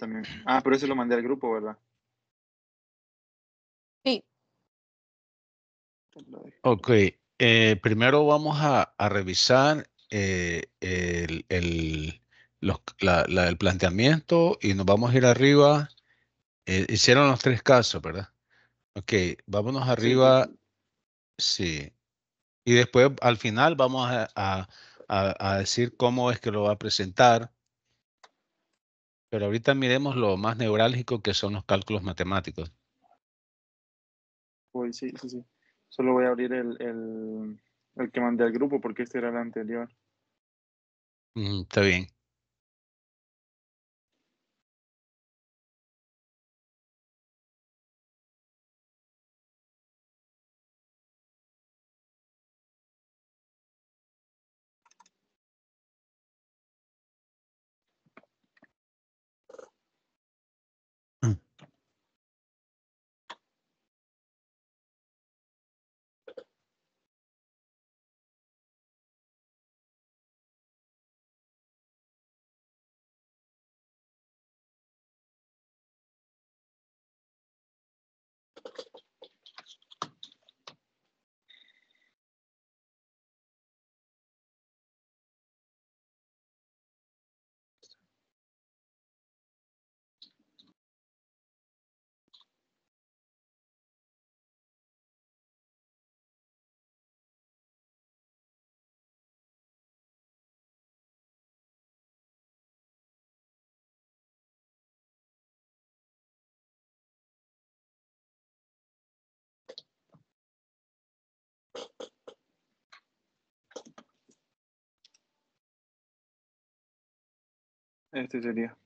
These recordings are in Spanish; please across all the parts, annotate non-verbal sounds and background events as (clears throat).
también. Ah, pero eso lo mandé al grupo, ¿verdad? Sí. Ok. Eh, primero vamos a, revisar eh, el, el, planteamiento y nos vamos a ir arriba. Eh, hicieron los tres casos, ¿verdad? Ok, vámonos arriba. Sí. Y después al final vamos a, a, decir cómo es que lo va a presentar pero ahorita miremos lo más neurálgico que son los cálculos matemáticos. Uy, sí, sí, sí. Solo voy a abrir el, el, el que mandé al grupo porque este era el anterior. Mm, está bien. Este sería.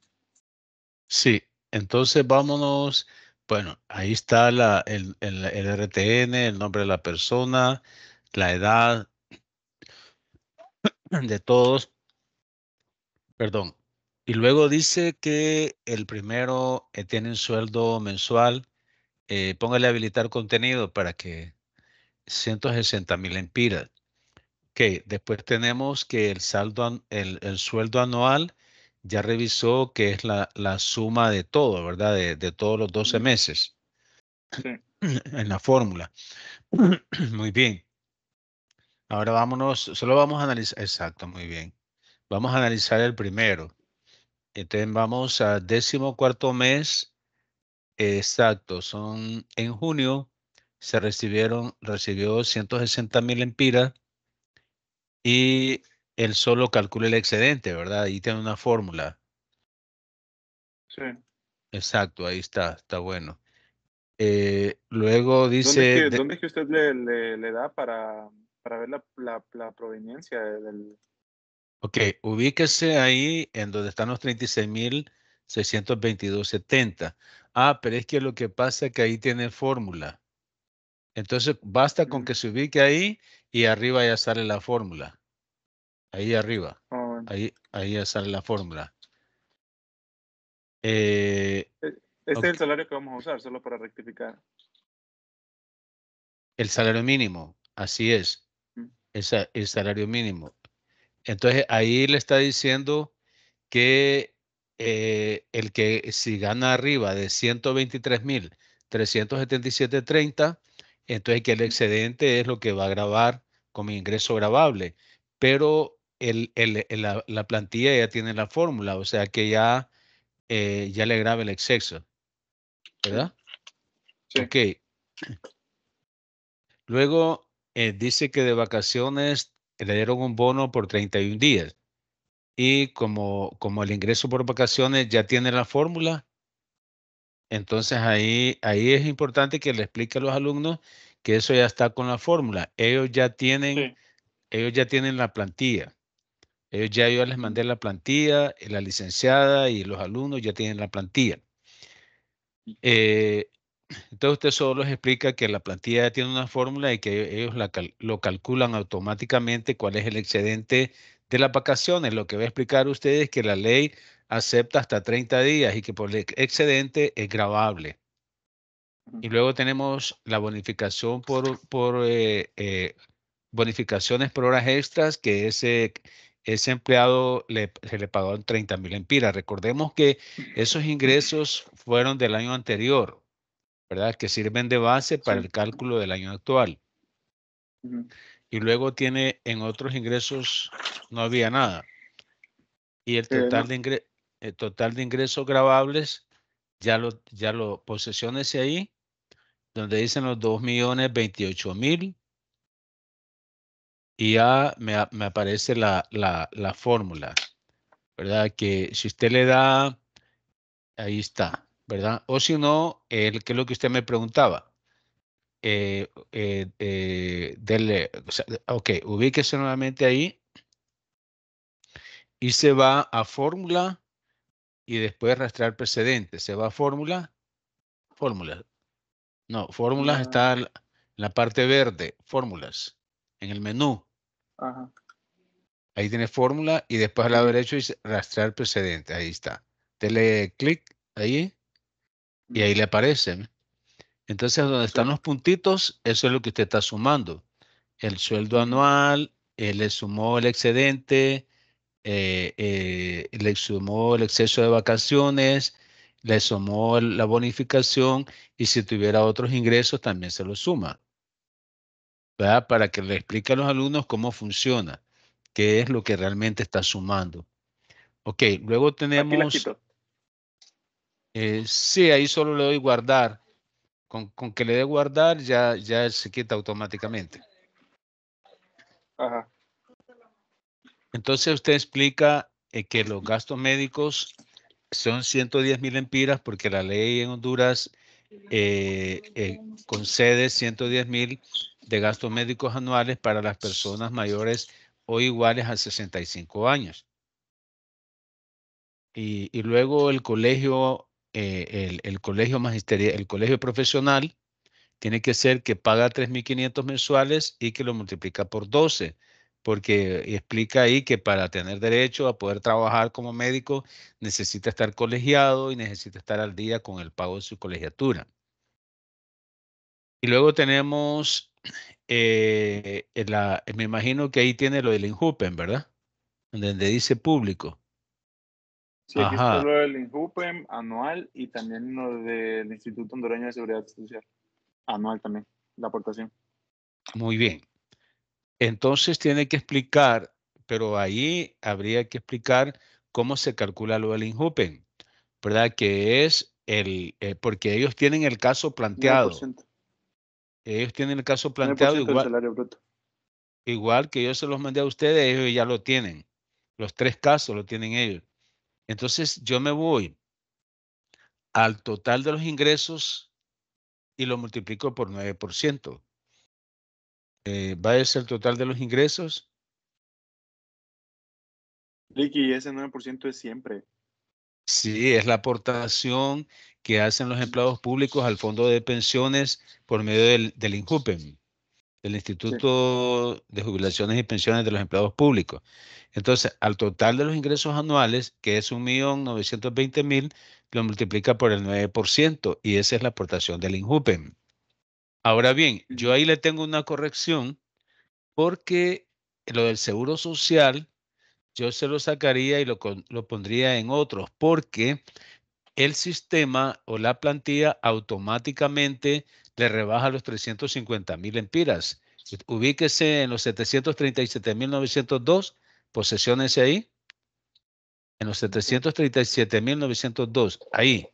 Sí, entonces vámonos. Bueno, ahí está el, RTN, el nombre de la persona, la edad (clears throat) de todos. Perdón. Y luego dice que el primero eh, tiene un sueldo mensual. Eh, póngale habilitar contenido para que 160 mil empiras. Ok, después tenemos que el, saldo, el, el sueldo anual ya revisó que es la, la suma de todo, ¿verdad? De, todos los 12 meses (clears throat) en la fórmula. (clears throat) Muy bien. Ahora vámonos, solo vamos a analizar, exacto, muy bien. Vamos a analizar el primero. Entonces vamos al décimo cuarto mes. Exacto, son en junio se recibieron, recibió 160 mil empiras y él solo calcula el excedente, ¿verdad? Ahí tiene una fórmula. Sí. Exacto, ahí está, está bueno. Eh, luego dice... ¿Dónde es que, usted le, da para, para ver la, la proveniencia del... Ok, ubíquese ahí en donde están los 36.622.70. Ah, pero es que lo que pasa es que ahí tiene fórmula. Entonces, basta con que se ubique ahí y arriba ya sale la fórmula. Ahí arriba. Oh. Ahí, ya sale la fórmula. Eh, e, este es el salario que vamos a usar, solo para rectificar. El salario mínimo, así es. Mm. el salario mínimo. Entonces ahí le está diciendo que eh, el que si gana arriba de 123.377.30, entonces que el excedente es lo que va a grabar como ingreso grabable. Pero la, plantilla ya tiene la fórmula, o sea que ya, eh, ya le graba el exceso. ¿Verdad? Ok. Luego eh, dice que de vacaciones le dieron un bono por 31 días. Y como, como el ingreso por vacaciones ya tiene la fórmula, entonces ahí, ahí es importante que le explique a los alumnos que eso ya está con la fórmula. Ellos ya tienen, ellos ya tienen la plantilla. Ellos ya yo les mandé la plantilla, eh, la licenciada y los alumnos ya tienen la plantilla. Eh, (clears throat) entonces usted solo les explica que la plantilla tiene una fórmula y que ellos la lo calculan automáticamente cuál es el excedente de las vacaciones. Lo que va a explicar ustedes es que la ley acepta hasta 30 días y que por el excedente es grabable. Y luego tenemos la bonificación por, por eh, bonificaciones por horas extras, que es ese empleado se le pagó 30 mil empiras. Recordemos que esos ingresos fueron del año anterior, ¿verdad? Que sirven de base para el cálculo del año actual. Y luego tiene en otros ingresos no había nada. Y el total, de, el total de ingresos grabables, ya lo, ya lo posesiones ahí, donde dicen los 2.028.000 millones y ya me, aparece la, la, fórmula, ¿verdad? Que si usted le da, ahí está, ¿verdad? O si no, el, que es lo que usted me preguntaba. Eh, eh, eh, dele, ok, ubíquese nuevamente ahí y se va a fórmula y después arrastrar precedentes. Se va a fórmula, fórmula. No, fórmulas está en la parte verde, fórmulas en el menú. Ahí tiene fórmula y después al la derecha dice rastrear precedente. Ahí está. le clic ahí y ahí le aparece. Entonces, donde están los puntitos, eso es lo que usted está sumando. El sueldo anual, eh, le sumó el excedente, eh, eh, le sumó el exceso de vacaciones, le sumó la bonificación y si tuviera otros ingresos también se lo suma para que le explique a los alumnos cómo funciona, qué es lo que realmente está sumando. Ok, luego tenemos... Eh, sí, ahí solo le doy guardar. Con, que le dé guardar ya, ya se quita automáticamente. Entonces usted explica eh, que los gastos médicos son 110 mil empiras porque la ley en Honduras eh, concede 110 mil de gastos médicos anuales para las personas mayores o iguales a 65 años. Y, luego el colegio, eh, el, el, colegio magisterial, el colegio profesional tiene que ser que paga 3.500 mensuales y que lo multiplica por 12, porque explica ahí que para tener derecho a poder trabajar como médico necesita estar colegiado y necesita estar al día con el pago de su colegiatura. Y luego tenemos eh, me imagino que ahí tiene lo del Injupen, ¿verdad? Donde dice público. Sí, aquí está lo del Injupen anual y también lo del Instituto Hondureño de Seguridad Social. Anual también, la aportación. Muy bien. Entonces tiene que explicar, pero ahí habría que explicar cómo se calcula lo del Injupen, ¿verdad? Que es el, eh, porque ellos tienen el caso planteado. Ellos tienen el caso planteado igual. Igual que yo se los mandé a ustedes, ellos ya lo tienen. Los tres casos lo tienen ellos. Entonces yo me voy al total de los ingresos y lo multiplico por 9%. ciento eh, ¿Va a ser el total de los ingresos? Ricky, ese 9% es siempre. Sí, es la aportación que hacen los empleados públicos al fondo de pensiones por medio del, del INJUPEN, del Instituto de Jubilaciones y Pensiones de los Empleados Públicos. Entonces, al total de los ingresos anuales, que es 1.920.000, lo multiplica por el 9% y esa es la aportación del INJUPEN. Ahora bien, yo ahí le tengo una corrección porque lo del seguro social yo se lo sacaría y lo, pondría en otros, porque el sistema o la plantilla automáticamente le rebaja los 350 mil empiras. Ubíquese en los 737.902, posesiones ahí. En los 737.902, ahí.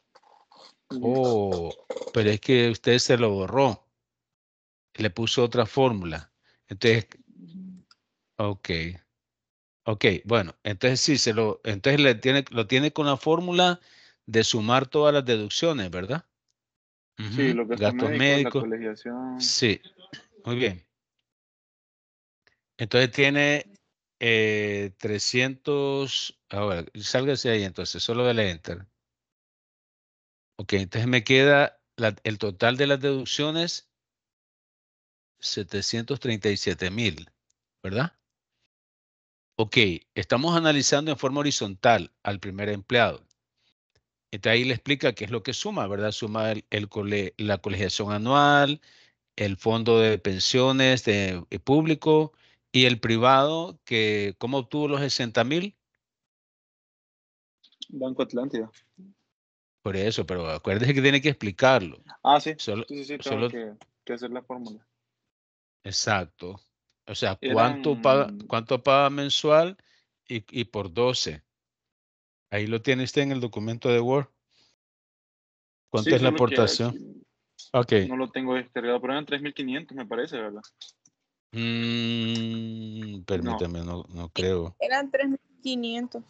Oh, pero es que usted se lo borró. Le puso otra fórmula. Entonces, ok. Ok, bueno, entonces sí, se lo, entonces le tiene, lo tiene con la fórmula de sumar todas las deducciones, ¿verdad? Sí, lo gastos, gastos médicos, Sí, muy bien. Entonces tiene 300, eh, ahora, sálgase ahí entonces, solo dale enter. Ok, entonces me queda el total de las deducciones, 737 mil, ¿verdad? Ok, estamos analizando en forma horizontal al primer empleado. Entonces ahí le explica qué es lo que suma, ¿verdad? Suma la colegiación anual, el fondo de pensiones de, eh, público y el privado, que ¿cómo obtuvo los 60 mil? Banco Atlántico. Por eso, pero acuérdese que tiene que explicarlo. Ah, sí. Solo, sí, sí, sí que hacer la fórmula. Exacto. O sea, ¿cuánto, paga, cuánto paga mensual y, por 12? Ahí lo tiene usted en el documento de Word. ¿Cuánto es la aportación? okay. No lo tengo descargado, pero eran 3.500 me parece, ¿verdad? Mm, permítame, no. creo. Eran 3.500.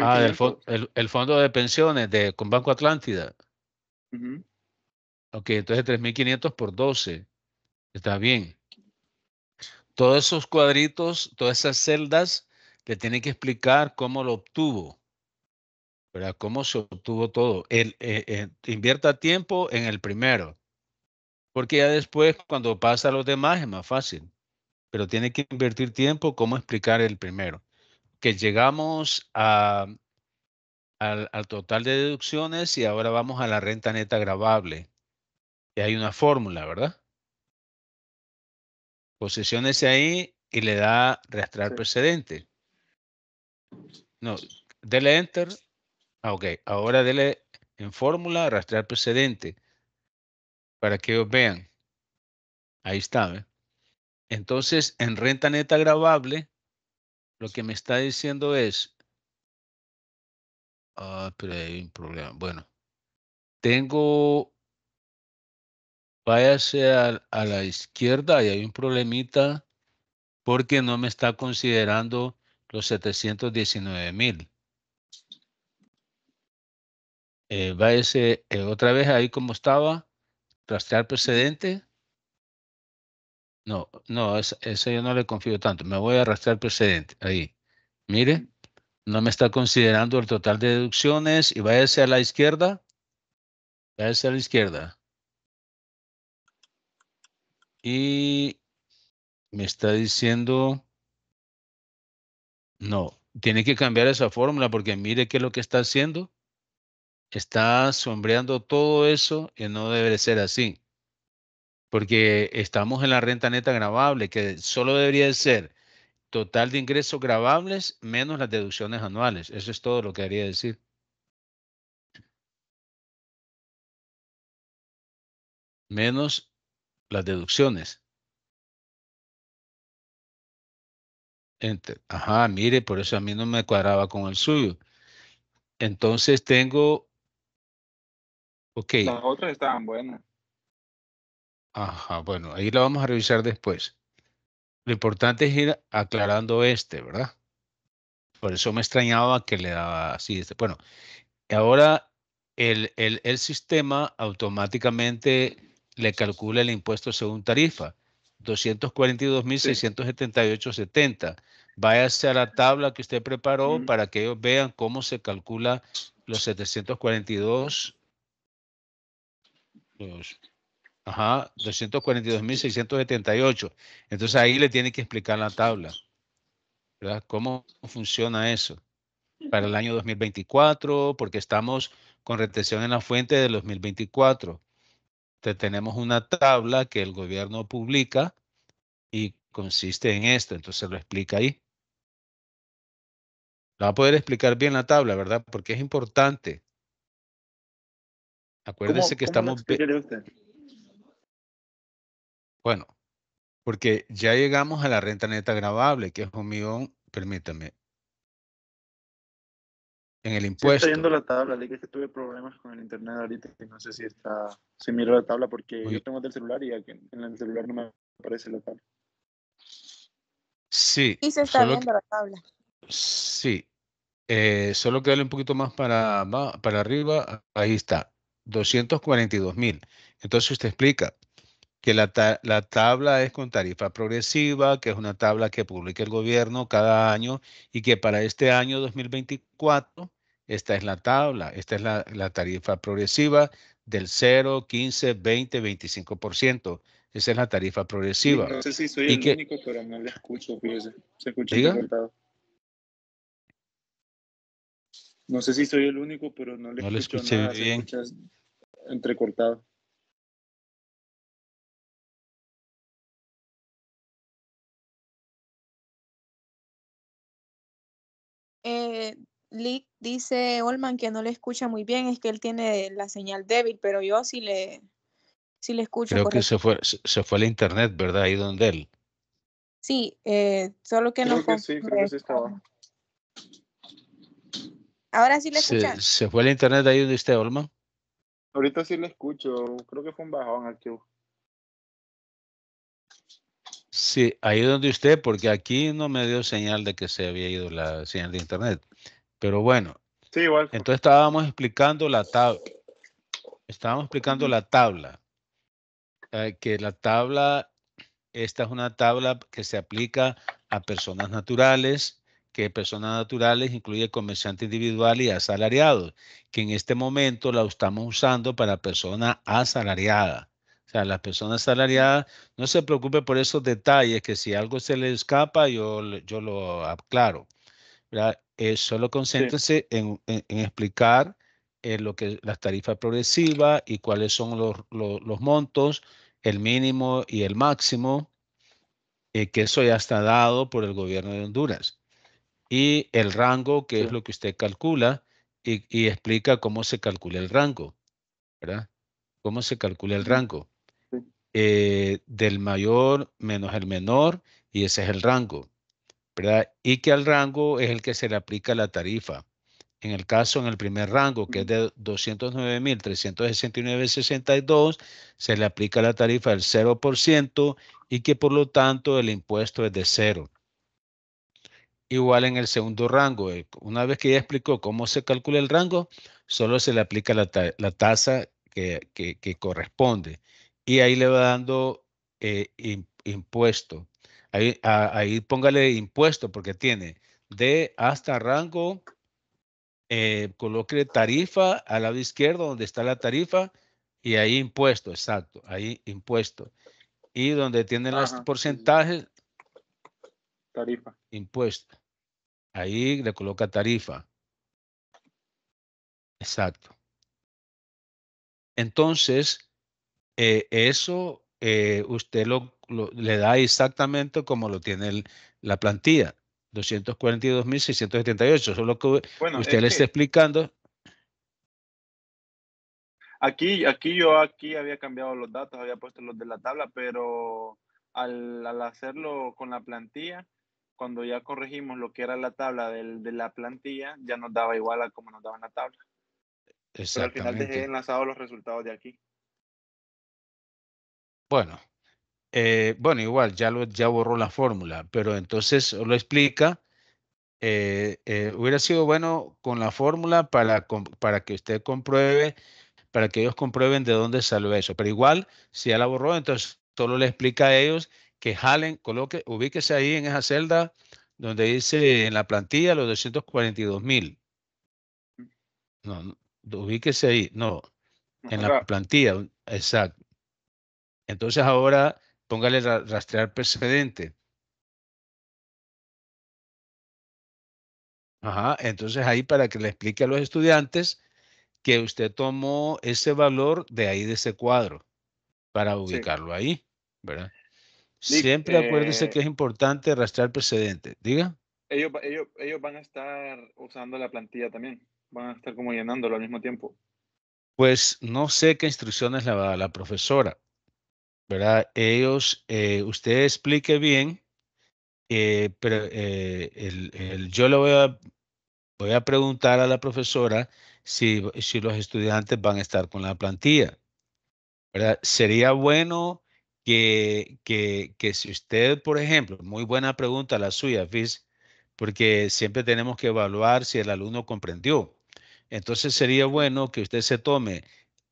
Ah, el, el, fondo de pensiones de, con Banco Atlántida. Ok, entonces 3.500 por 12. Está bien. Todos esos cuadritos, todas esas celdas, le tiene que explicar cómo lo obtuvo. ¿verdad? ¿Cómo se obtuvo todo? El, eh, eh, invierta tiempo en el primero, porque ya después cuando pasa a los demás es más fácil, pero tiene que invertir tiempo cómo explicar el primero. Que llegamos a, al, al total de deducciones y ahora vamos a la renta neta grabable. Y hay una fórmula, ¿verdad? posiciones ahí y le da rastrear precedente. No, dele enter. Ah, ok. Ahora dele en fórmula rastrear precedente para que ellos vean. Ahí está. Entonces, en renta neta grabable, lo que me está diciendo es. Ah, pero hay un problema. Bueno, tengo váyase a, a, la izquierda y hay un problemita porque no me está considerando los 719 mil. Eh, váyase eh, otra vez ahí como estaba, rastrear precedente. No, no, eso yo no le confío tanto. Me voy a rastrear precedente. Ahí. Mire, no me está considerando el total de deducciones y váyase a la izquierda. Váyase a la izquierda. Y me está diciendo, no, tiene que cambiar esa fórmula porque mire qué es lo que está haciendo. Está sombreando todo eso y no debe ser así. Porque estamos en la renta neta grabable, que solo debería ser total de ingresos grabables menos las deducciones anuales. Eso es todo lo que haría decir. Menos las deducciones. Enter. Ajá, mire, por eso a mí no me cuadraba con el suyo. Entonces tengo... Ok. Las otras estaban buenas. Ajá, bueno, ahí la vamos a revisar después. Lo importante es ir aclarando este, ¿verdad? Por eso me extrañaba que le daba así. Este. Bueno, ahora el, el, el sistema automáticamente le calcula el impuesto según tarifa, 242.678.70. Váyase a la tabla que usted preparó para que ellos vean cómo se calcula los 742. Los, ajá, 242.678. Entonces ahí le tiene que explicar la tabla. ¿Cómo funciona eso? Para el año 2024, porque estamos con retención en la fuente de 2024. Te tenemos una tabla que el gobierno publica y consiste en esto, entonces lo explica ahí. Lo va a poder explicar bien la tabla, ¿verdad? Porque es importante. acuérdense que estamos... Bueno, porque ya llegamos a la renta neta grabable, que es un millón, permítame, en el impuesto. estoy viendo la tabla, le dije que tuve problemas con el internet ahorita y no sé si está, si miro la tabla porque yo tengo del celular y aquí, en el celular no me aparece la tabla. Sí. Y se está viendo la tabla. Sí. Eh, solo que un poquito más para, para arriba, ahí está, 242 mil. Entonces usted explica que la, la, tabla es con tarifa progresiva, que es una tabla que publica el gobierno cada año y que para este año 2024 esta es la tabla, esta es la, tarifa progresiva del 0, 15, 20, 25%. Esa es la tarifa progresiva. no sé si soy el único, pero no le escucho, fíjese. Se escucha cortado. No sé si soy el único, pero no le no escucho escuché Bien. entrecortado. Eh, Lick dice Olman que no le escucha muy bien, es que él tiene la señal débil, pero yo sí le, sí le escucho. Creo que se fue, se fue al internet, ¿verdad? Ahí donde él. Sí, eh, solo que no. Sí, creo que sí estaba. Ahora sí le escuchas. Se, se fue al internet ahí donde usted, Olman. Ahorita sí le escucho, creo que fue un bajón aquí. Sí, ahí donde usted, porque aquí no me dio señal de que se había ido la señal de internet. Pero bueno. Sí, igual. Entonces estábamos explicando la tabla. Estábamos explicando la tabla. Eh, que la tabla, esta es una tabla que se aplica a personas naturales, que personas naturales incluye comerciante individual y asalariado, que en este momento la estamos usando para persona asalariada. O sea, las personas asalariadas, no se preocupe por esos detalles, que si algo se le escapa, yo, yo lo aclaro. ¿verdad? Eh, solo concéntrense en, explicar eh, lo que las tarifas progresivas y cuáles son los, montos, el mínimo y el máximo, eh, que eso ya está dado por el gobierno de Honduras. Y el rango, que es lo que usted calcula, y, explica cómo se calcula el rango, ¿verdad? Cómo se calcula el rango. del mayor menos el menor, y ese es el rango. Y que al rango es el que se le aplica la tarifa. En el caso, en el primer rango, que es de 209.369.62, se le aplica la tarifa del 0% y que por lo tanto el impuesto es de cero. Igual en el segundo rango, eh, una vez que ya explicó cómo se calcula el rango, solo se le aplica la, tasa que, corresponde y ahí le va dando eh, impuesto Ahí, póngale impuesto porque tiene de hasta rango, eh, coloque tarifa al lado izquierdo donde está la tarifa y ahí impuesto, exacto, ahí impuesto. Y donde tienen los porcentajes. Tarifa. Impuesto. Ahí le coloca tarifa. Exacto. Entonces, eh, eso eh, usted lo, le da exactamente como lo tiene la plantilla, 242.678. Solo que usted le está que... explicando. Aquí, aquí yo aquí había cambiado los datos, había puesto los de la tabla, pero al, al hacerlo con la plantilla, cuando ya corregimos lo que era la tabla del, de la plantilla, ya nos daba igual a como nos daba en la tabla. Pero al final he enlazado los resultados de aquí. Bueno, eh, bueno, igual, ya, ya borró la fórmula, pero entonces lo explica. Eh, eh, hubiera sido bueno con la fórmula para, para que usted compruebe, para que ellos comprueben de dónde salió eso. Pero igual, si ya la borró, entonces solo le explica a ellos que jalen, coloque, ubíquese ahí en esa celda donde dice en la plantilla los 242 mil. no, ubíquese ahí, no, en la plantilla, exacto. Entonces ahora póngale rastrear precedente. Ajá, entonces ahí para que le explique a los estudiantes que usted tomó ese valor de ahí de ese cuadro para ubicarlo ahí, ¿verdad? Siempre acuérdese eh que es importante rastrear precedente. Diga. Ellos, van a estar usando la plantilla también. Van a estar como llenándolo al mismo tiempo. Pues no sé qué instrucciones le va a la profesora. ¿verdad? Ellos, eh, usted explique bien, eh, pero eh, yo le voy a, voy a preguntar a la profesora si, los estudiantes van a estar con la plantilla. ¿verdad? Sería bueno que, que si usted, por ejemplo, muy buena pregunta la suya, Fis, porque siempre tenemos que evaluar si el alumno comprendió. Entonces sería bueno que usted se tome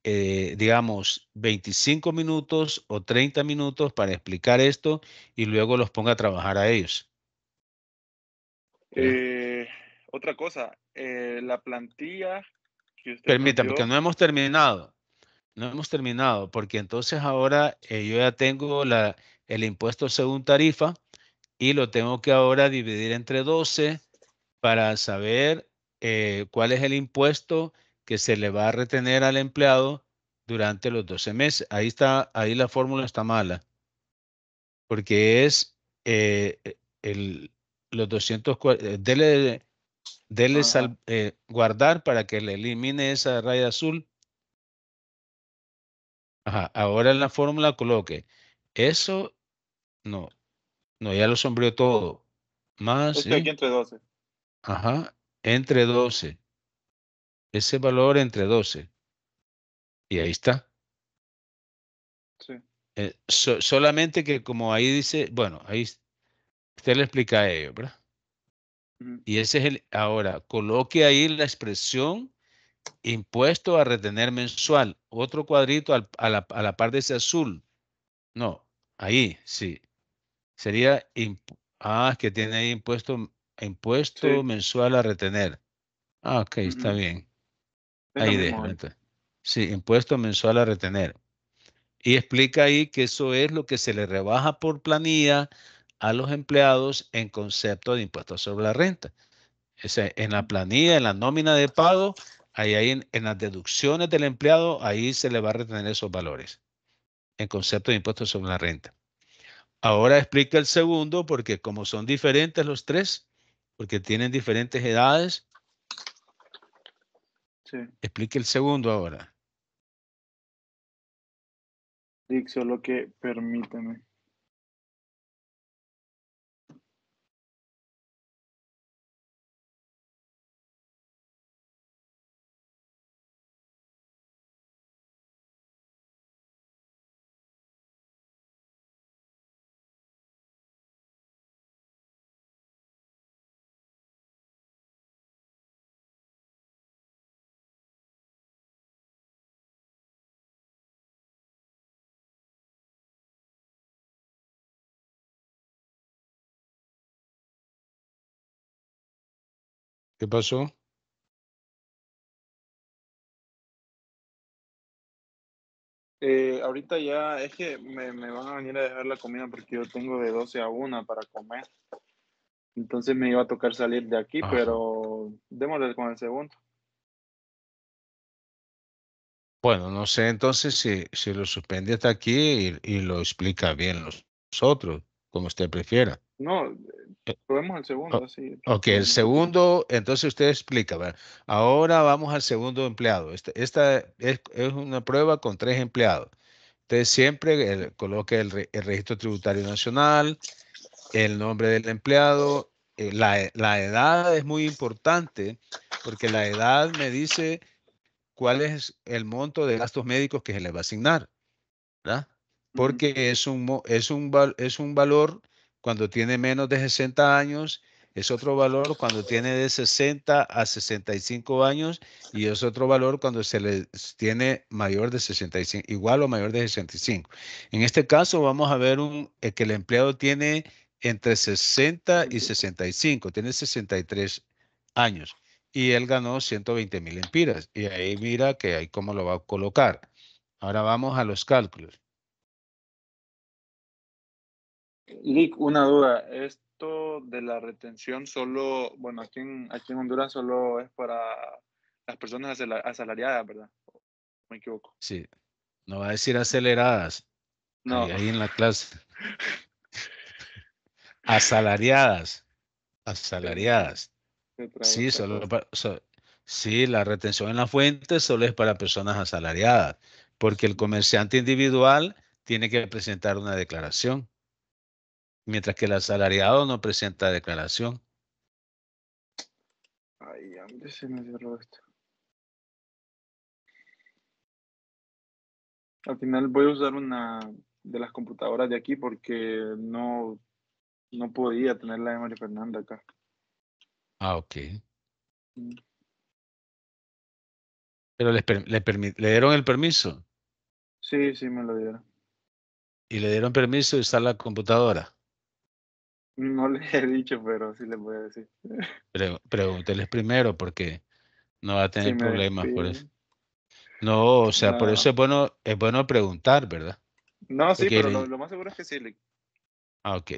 eh, digamos, 25 minutos o 30 minutos para explicar esto y luego los ponga a trabajar a ellos. Eh, otra cosa, eh, la plantilla... Que usted Permítame, que no hemos terminado. No hemos terminado, porque entonces ahora yo ya tengo la, el impuesto según tarifa y lo tengo que ahora dividir entre 12 para saber cuál es el impuesto que se le va a retener al empleado durante los 12 meses. Ahí está, ahí la fórmula está mala, porque es eh, e, el, los 240, eh, dele, dele eh, guardar para que le elimine esa raya azul. Ajá, ahora en la fórmula coloque eso, no, no, ya lo sombreó todo. Más. Estoy aquí entre 12. Ajá, entre 12 ese valor entre 12. Y ahí está. Sí. Eh, solamente que como ahí dice, bueno, ahí usted le explica a ello ¿verdad? Y ese es el, ahora, coloque ahí la expresión impuesto a retener mensual, otro cuadrito a, la, a, par de ese azul. No, ahí, sí. Sería, ah, que tiene ahí impuesto, impuesto mensual a retener. Ah, ok, está bien. Ahí Sí, impuesto mensual a retener. Y explica ahí que eso es lo que se le rebaja por planilla a los empleados en concepto de impuesto sobre la renta. en la planilla, en la nómina de pago, ahí, en, las deducciones del empleado, ahí se le va a retener esos valores en concepto de impuesto sobre la renta. Ahora explica el segundo, porque como son diferentes los tres, porque tienen diferentes edades, Explique el segundo ahora. Dixo, lo que permítame. ¿Qué pasó? Eh, ahorita ya es que me, van a venir a dejar la comida porque yo tengo de 12 a 1 para comer. Entonces me iba a tocar salir de aquí, ah. pero démosle con el segundo. Bueno, no sé entonces si, si lo suspende hasta aquí y, lo explica bien nosotros, como usted prefiera. No, eh, Probemos el segundo, Ok, el segundo, entonces usted explica. Ahora vamos al segundo empleado. Este, esta, es, una prueba con tres empleados. Usted siempre coloca coloque el, registro tributario nacional, el nombre del empleado, eh, la, edad es muy importante porque la edad me dice cuál es el monto de gastos médicos que se le va a asignar, Porque es un, es un, es un valor cuando tiene menos de 60 años es otro valor, cuando tiene de 60 a 65 años y es otro valor cuando se le tiene mayor de 65, igual o mayor de 65. En este caso vamos a ver eh, que el empleado tiene entre 60 y 65, tiene 63 años y él ganó 120 mil empiras. Y ahí mira que ahí cómo lo va a colocar. Ahora vamos a los cálculos. Nick, una duda. Esto de la retención solo, bueno, aquí en, aquí en Honduras solo es para las personas asalariadas, ¿verdad? Me equivoco. Sí. No va a decir aceleradas. No. Ahí, en la clase. asalariadas. Asalariadas. Sí, solo sí, la retención en la fuente solo es para personas asalariadas, porque el comerciante individual tiene que presentar una declaración mientras que el asalariado no presenta declaración. Ay, ¿dónde se me cerró esto? Al final voy a usar una de las computadoras de aquí porque no, no podía tener la de María Fernanda acá. Ah, ok. Mm. Pero le, le dieron el permiso. Sí, sí, me lo dieron. Y le dieron permiso de usar la computadora. No les he dicho, pero sí le voy a decir. pregúnteles primero porque no va a tener problemas por eso. No, o sea, por eso es bueno, es bueno preguntar, ¿verdad? No, sí, pero lo, más seguro es que sí. Ah, ok.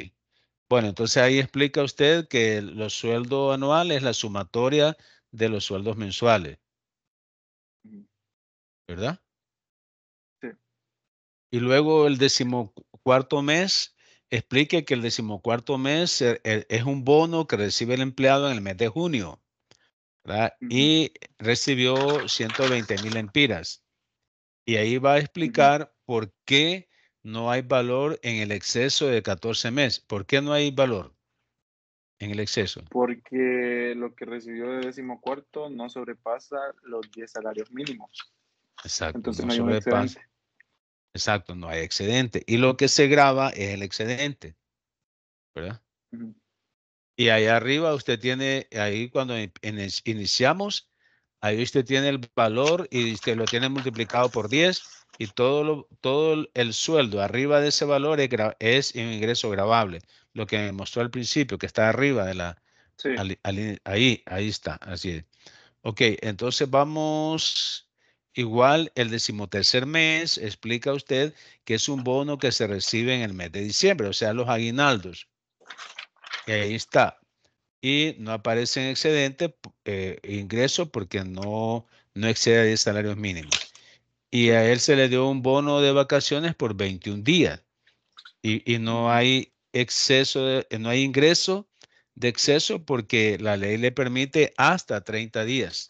Bueno, entonces ahí explica usted que los sueldos anuales es la sumatoria de los sueldos mensuales. ¿Verdad? Sí. Y luego el decimocuarto mes explique que el decimocuarto mes eh, eh, es un bono que recibe el empleado en el mes de junio y recibió 120 mil empiras. Y ahí va a explicar por qué no hay valor en el exceso de 14 meses. ¿Por qué no hay valor en el exceso? Porque lo que recibió de decimocuarto no sobrepasa los 10 salarios mínimos. Exacto. Entonces no, sobrepasa. Exacto, no hay excedente. Y lo que se graba es el excedente, ¿verdad? Y ahí arriba usted tiene, ahí cuando iniciamos, ahí usted tiene el valor y usted lo tiene multiplicado por 10 y todo, lo, todo el sueldo arriba de ese valor es, es ingreso grabable. Lo que me mostró al principio, que está arriba de la... Sí. ahí, ahí está, así es. Ok, entonces vamos Igual el decimotercer mes explica usted que es un bono que se recibe en el mes de diciembre, o sea, los aguinaldos. ahí está. Y no aparecen excedentes, excedente eh, ingreso porque no, no excede 10 salarios mínimos. Y a él se le dio un bono de vacaciones por 21 días. Y, y no hay exceso, eh, no hay ingreso de exceso porque la ley le permite hasta 30 días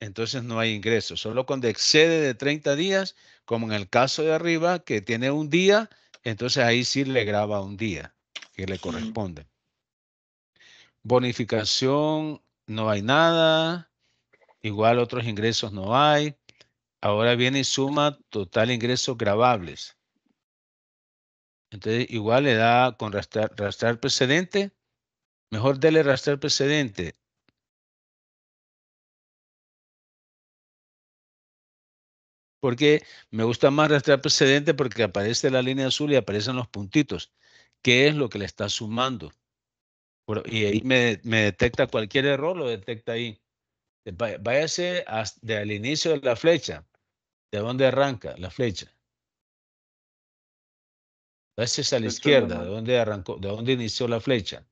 entonces no hay ingresos. Solo cuando excede de 30 días, como en el caso de arriba, que tiene un día, entonces ahí sí le graba un día que le corresponde. Bonificación, no hay nada. Igual otros ingresos no hay. Ahora viene y suma total ingresos grabables. Entonces igual le da con rastrear precedente. Mejor dele rastrar precedente porque me gusta más rastrear precedente porque aparece la línea azul y aparecen los puntitos. ¿Qué es lo que le está sumando? Y ahí me, detecta cualquier error, lo detecta ahí. Eh, váyase desde el inicio de la flecha. ¿De dónde arranca la flecha? Váyase a la izquierda, ¿de dónde arrancó? ¿De dónde inició la flecha?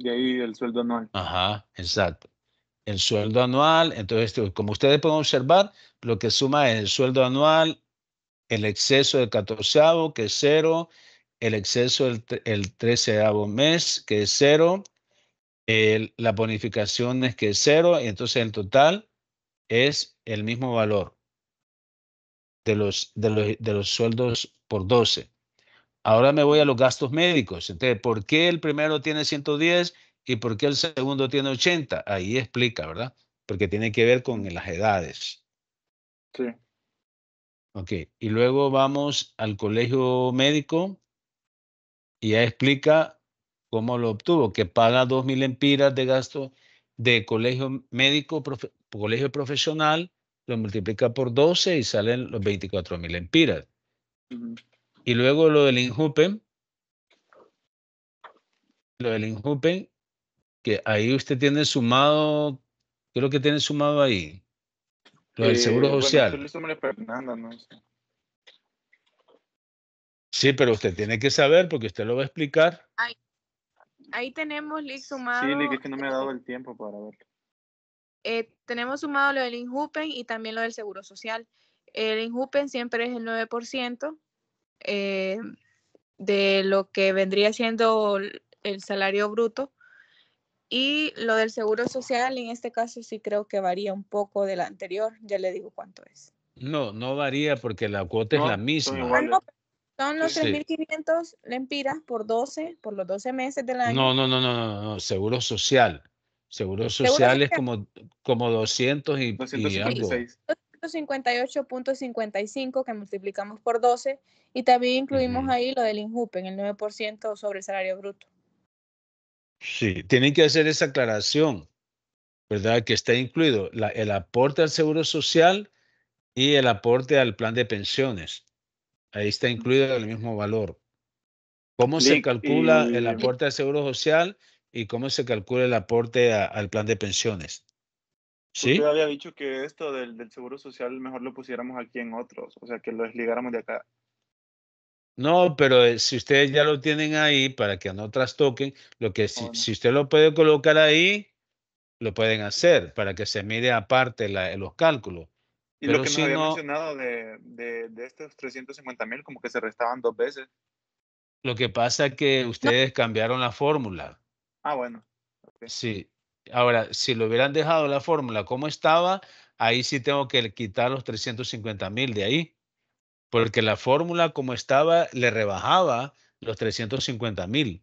De ahí el sueldo anual. Ajá, exacto el sueldo anual. Entonces, como ustedes pueden observar, lo que suma es el sueldo anual, el exceso del catorceavo, que es cero, el exceso del treceavo mes, que es cero, la bonificación es que es cero, y entonces el total es el mismo valor de los, de los, de los sueldos por doce. Ahora me voy a los gastos médicos. Entonces, ¿por qué el primero tiene 110 ¿Y por qué el segundo tiene 80? Ahí explica, ¿verdad? Porque tiene que ver con las edades. Sí. Ok, y luego vamos al colegio médico y ya explica cómo lo obtuvo, que paga 2.000 empiras de gasto de colegio médico, colegio profesional, lo multiplica por 12 y salen los 24.000 empiras. Y luego lo del INJUPEN, lo del INJUPEN que ahí usted tiene sumado, creo que tiene sumado ahí? Lo del Seguro eh, Social. Sí, pero usted tiene que saber porque usted lo va a explicar. Ahí, tenemos Lick sumado. Sí, Lick, es que no me ha dado el tiempo para verlo. Eh, tenemos sumado lo del INJUPEN y también lo del Seguro Social. El INJUPEN siempre es el 9% eh, de lo que vendría siendo el salario bruto y lo del seguro social, en este caso sí creo que varía un poco de la anterior, ya le digo cuánto es. No, no varía porque la cuota es la misma. Ah, son los 3.500 lempiras por 12, por los 12 meses del año. No, no, no, no, no, seguro social. Seguro social es como, como 200 y, 256. y que multiplicamos por 12 y también incluimos ahí lo del en el 9% sobre el salario bruto. Sí, tienen que hacer esa aclaración, ¿verdad? Que está incluido el aporte al seguro social y el aporte al plan de pensiones. Ahí está incluido el mismo valor. ¿Cómo se calcula el aporte al seguro social y cómo se calcula el aporte al plan de pensiones? ¿Sí? yo había dicho que esto del, del seguro social mejor lo pusiéramos aquí en otros, o sea, que lo desligáramos de acá. No, pero eh, si ustedes ya lo tienen ahí para que no trastoquen, lo que si, si usted lo puede colocar ahí, lo pueden hacer para que se mide aparte la, los cálculos. Y lo que me había mencionado de, de, de estos 350 mil, como que se restaban dos veces. Lo que pasa es que ustedes cambiaron la fórmula. Ah, bueno. Sí. Ahora, si lo hubieran dejado la fórmula como estaba, ahí sí tengo que quitar los 350 mil de ahí porque la fórmula como estaba le rebajaba los 350 mil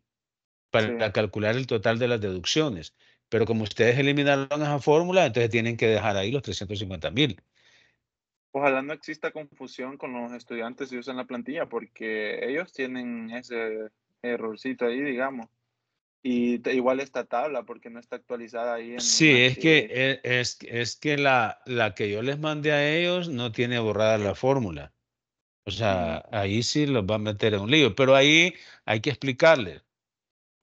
para calcular el total de las deducciones. Pero como ustedes eliminaron esa fórmula, entonces tienen que dejar ahí los 350 mil. Ojalá no exista confusión con los estudiantes que usan la plantilla, porque ellos tienen ese errorcito ahí, digamos. Y igual esta tabla, porque no está actualizada ahí. sí, es que, e, es, es que la, la que yo les mandé a ellos no tiene borrada la fórmula. O sea, ahí sí los va a meter en un lío, pero ahí hay que explicarle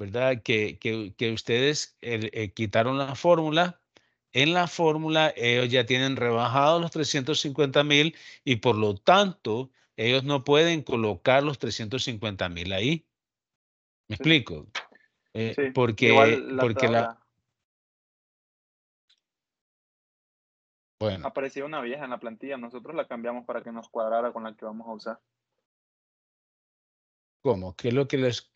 ¿verdad? Que, que, ustedes eh, eh, quitaron la fórmula, en la fórmula ellos ya tienen rebajados los 350 mil y por lo tanto ellos no pueden colocar los 350 mil ahí. ¿Me explico? porque, eh, porque la Bueno. Apareció una vieja en la plantilla, nosotros la cambiamos para que nos cuadrara con la que vamos a usar. ¿Cómo? ¿Qué es lo que les...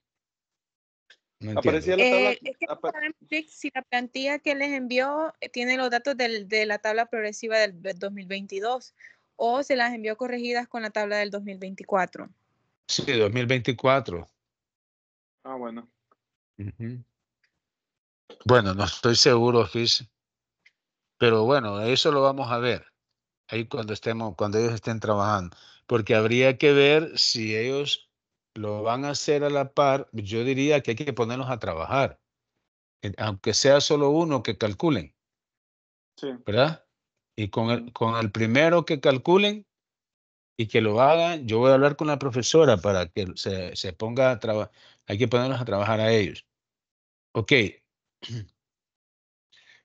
Aparecía la tabla... Eh, si la plantilla que les envió eh, tiene los datos del, de la tabla progresiva del 2022 o se las envió corregidas con la tabla del 2024. Sí, 2024. Ah, bueno. Bueno, no estoy seguro, Gis, pero bueno, eso lo vamos a ver ahí cuando estemos, cuando ellos estén trabajando, porque habría que ver si ellos lo van a hacer a la par. Yo diría que hay que ponerlos a trabajar, aunque sea solo uno que calculen, sí. ¿verdad? Y con el, con el primero que calculen, y que lo hagan. Yo voy a hablar con la profesora para que se, se ponga a trabajar. Hay que ponernos a trabajar a ellos. Ok. (clears throat)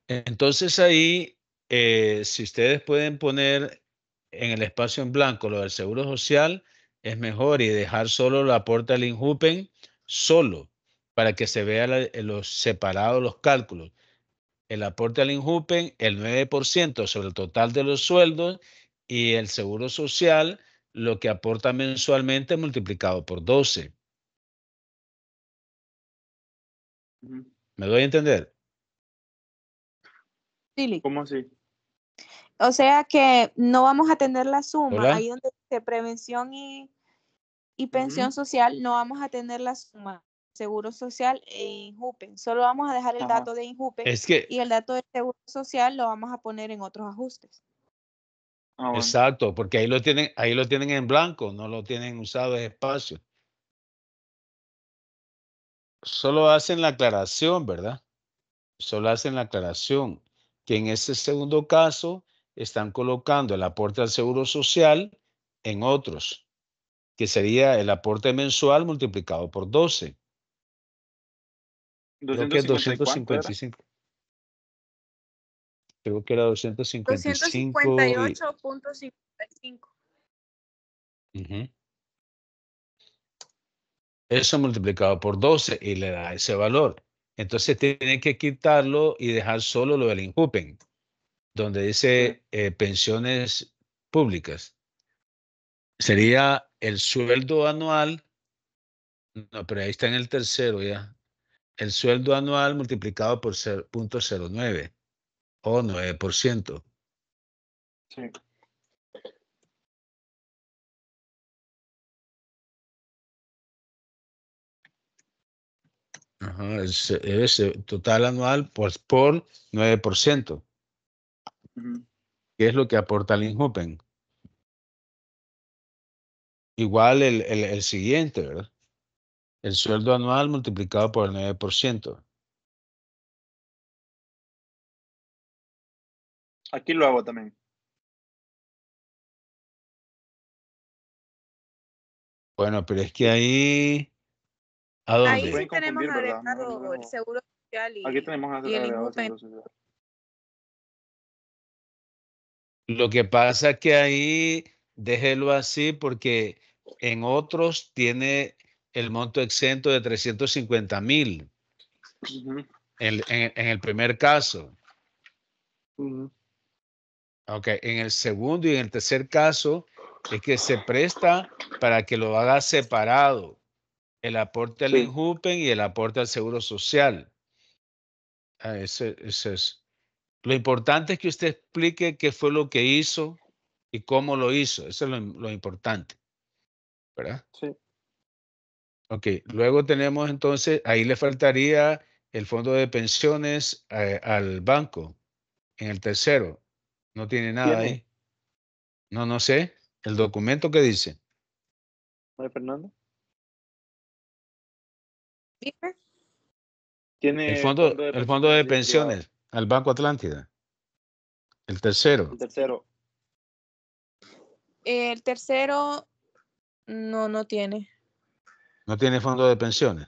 Entonces ahí, eh, si ustedes pueden poner en el espacio en blanco lo del Seguro Social, es mejor y dejar solo el aporte al Injupen solo para que se vean eh, los separados los cálculos. El aporte al Injupen, el 9% sobre el total de los sueldos y el Seguro Social, lo que aporta mensualmente multiplicado por 12. ¿Me doy a entender? ¿Cómo así? O sea que no vamos a tener la suma, ahí donde dice prevención y, y pensión social, no vamos a tener la suma. Seguro Social e Injupen. Solo vamos a dejar el dato de Injupen y el dato de Seguro Social lo vamos a poner en otros ajustes. Ah, Exacto, porque ahí lo tienen, ahí lo tienen en blanco, no lo tienen usado de espacio. Solo hacen la aclaración, ¿verdad? Solo hacen la aclaración que en este segundo caso están colocando el aporte al seguro social en otros, que sería el aporte mensual multiplicado por 12. Creo que es 255. Creo que era 255. 258.55. Eso multiplicado por 12 y le da ese valor. Entonces tienen que quitarlo y dejar solo lo del INCUPEN, donde dice eh, pensiones públicas. Sería el sueldo anual, no, pero ahí está en el tercero ya, el sueldo anual multiplicado por 0.09 o 9%. Sí. es, eh, total anual pues por 9%, ¿Qué que es lo que aporta el Open? Igual el, el, el, siguiente, ¿verdad? El sueldo anual multiplicado por el 9%. Aquí lo hago también. Bueno, pero es que ahí Ahí sí tenemos el seguro social y, el Lo que pasa es que ahí déjelo así porque en otros tiene el monto exento de 350 mil. en, el primer caso. Ok, en el segundo y en el tercer caso es que se presta para que lo haga separado el aporte al sí. y el aporte al Seguro Social. Ah, Eso ese, es. Lo importante es que usted explique qué fue lo que hizo y cómo lo hizo. Eso es lo, importante. ¿Verdad? Sí. Ok, luego tenemos entonces, ahí le faltaría el fondo de pensiones eh, al banco, en el tercero. No tiene nada ahí. No, no sé. El documento que dice. Fernando? Tiene el fondo, el fondo de pensiones al Banco Atlántida. El tercero. El tercero. El tercero no, no tiene. No tiene fondo de pensiones.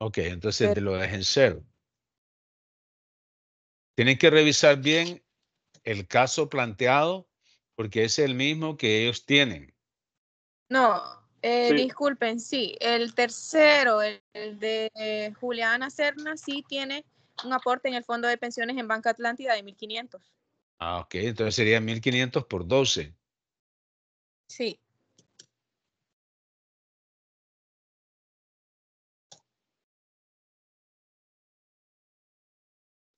Ok, entonces te lo dejen cero. Tienen que revisar bien el caso planteado porque es el mismo que ellos tienen. No, eh, disculpen, sí, el tercero, el, de Juliana Serna, sí tiene un aporte en el fondo de pensiones en Banca Atlántida de 1.500. Ah, ok, entonces sería 1.500 por 12. Sí.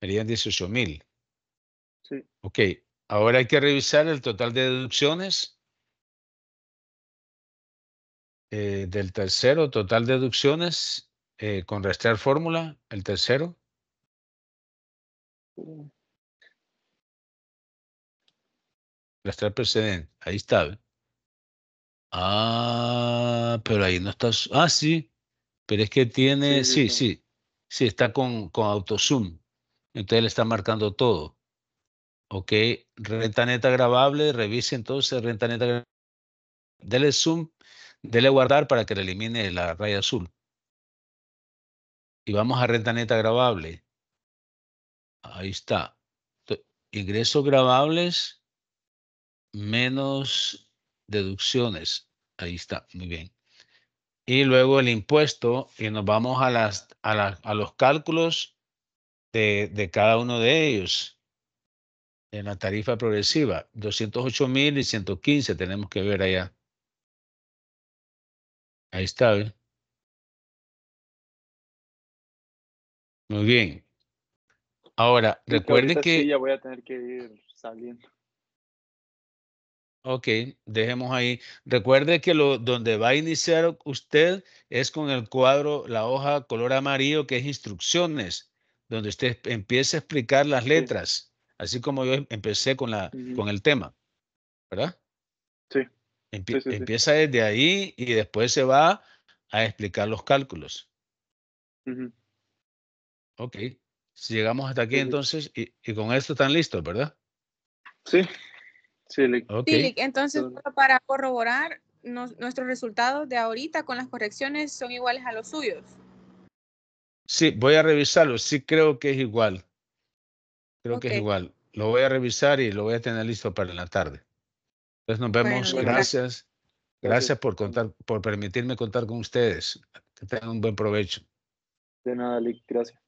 Serían 18.000. Sí. Ok, ahora hay que revisar el total de deducciones. Eh, del tercero, total deducciones eh, con rastrear fórmula, el tercero. Uh. Restar precedente, ahí está. Ah, pero ahí no está. Ah, sí, pero es que tiene, sí, sí, sí, está con, con autozoom. Entonces le está marcando todo. Ok, renta neta grabable, revise entonces renta neta. Dele zoom Dele guardar para que le elimine la raya azul. Y vamos a renta neta grabable. Ahí está. Ingresos grabables menos deducciones. Ahí está, muy bien. Y luego el impuesto y nos vamos a, las, a, los cálculos de, de cada uno de ellos en la tarifa progresiva. 208.115. y 115 tenemos que ver allá. Ahí está. ¿eh? Muy bien. Ahora, recuerde que... ya voy a tener que ir saliendo. Ok, dejemos ahí. Recuerde que lo, donde va a iniciar usted es con el cuadro, la hoja color amarillo, que es instrucciones, donde usted empieza a explicar las letras, así como yo em, empecé con, la, con el tema. ¿Verdad? Sí empieza desde ahí y después se va a explicar los cálculos. Ok. Si llegamos hasta aquí entonces, y, con esto están listos, ¿verdad? Sí. Sí, entonces para corroborar, nuestros resultados de ahorita con las correcciones son iguales a los suyos. Sí, voy a revisarlo. Sí creo que es igual. Creo que es igual. Lo voy a revisar y lo voy a tener listo para la tarde. Entonces nos vemos. gracias. Gracias por contar, por permitirme contar con ustedes. Que tengan un buen provecho. De nada, Lick. Gracias.